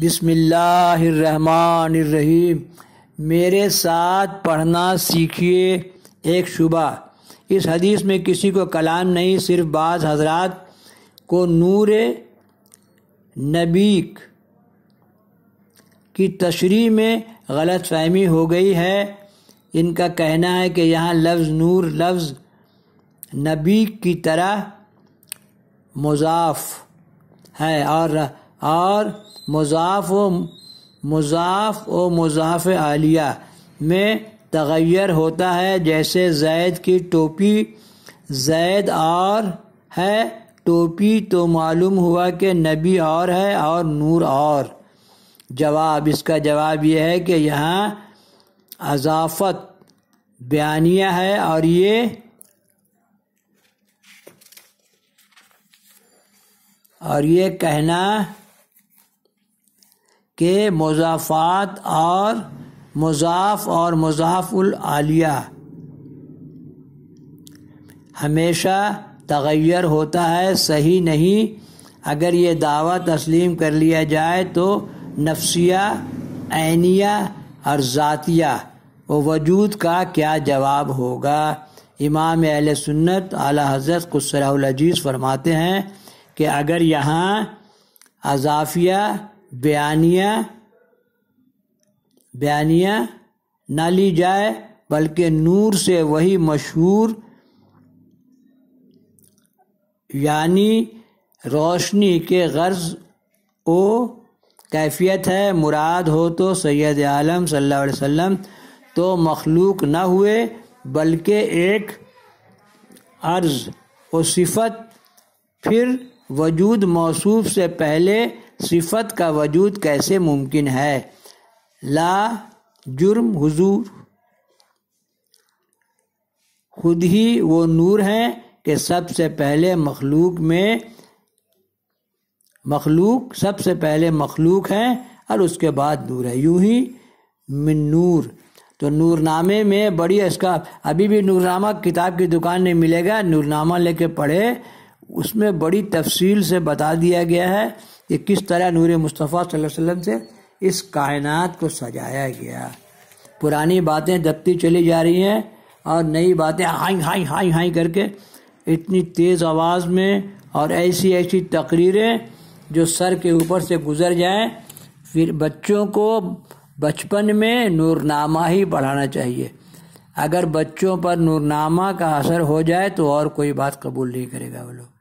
बिस्मिल्लाहिर्रहमानिर्रहीम मेरे साथ पढ़ना सीखिए एक शुबा इस हदीस में किसी को कलाम नहीं सिर्फ बाज़ हजरात को नूर नबीक की तशरी में गलत फहमी हो गई है इनका कहना है कि यहाँ लफ्ज़ नूर लफ्ज़ नबी की तरह मुजाफ है और और मज़ाफ़ व मजाफ़ व मजाफ आलिया में तगैर होता है जैसे जैद की टोपी जैद और है टोपी तो मालूम हुआ कि नबी और है और नूर और जवाब इसका जवाब यह है कि यहाँ अजाफत बयानिया है और ये और ये कहना के मजाफात और मजाफ और मुजाफुलिया हमेशा तगैर होता है सही नहीं अगर ये दावा तस्लीम कर लिया जाए तो नफ्सिया आनिया और ज़ातिया वजूद का क्या जवाब होगा इमाम अहल सुन्नत अला हजरत कुसराजीज़ फरमाते हैं कि अगर यहाँ अजाफिया बयानिया बयानिया ना ली जाए बल्कि नूर से वही मशहूर यानी रोशनी के गर्ज ओ कैफियत है मुराद हो तो सैद आलम सल्लल्लाहु अलैहि वसल्लम तो मखलूक न हुए बल्कि एक अर्ज व सिफत फिर वजूद मौसूफ से पहले सिफत का वजूद कैसे मुमकिन है ला जुर्म हुजूर खुद ही वो नूर हैं कि सबसे पहले मखलूक में मखलूक सबसे पहले मखलूक हैं और उसके बाद नूर है यूं ही मिन नूर तो नूरनामे में बड़ी इसका अभी भी नूरनामा किताब की दुकान में मिलेगा नूरनामा लेके पढ़े उसमें बड़ी तफसील से बता दिया गया है ये किस तरह नूर मुस्तफ़ा वसल्लम से इस कायनात को सजाया गया पुरानी बातें दबती चली जा रही हैं और नई बातें हाई हाई हाई हाई करके इतनी तेज़ आवाज़ में और ऐसी ऐसी तकरीरें जो सर के ऊपर से गुजर जाएं फिर बच्चों को बचपन में नूरनामा ही पढ़ाना चाहिए अगर बच्चों पर नूरनामा का असर हो जाए तो और कोई बात कबूल नहीं करेगा वो लोग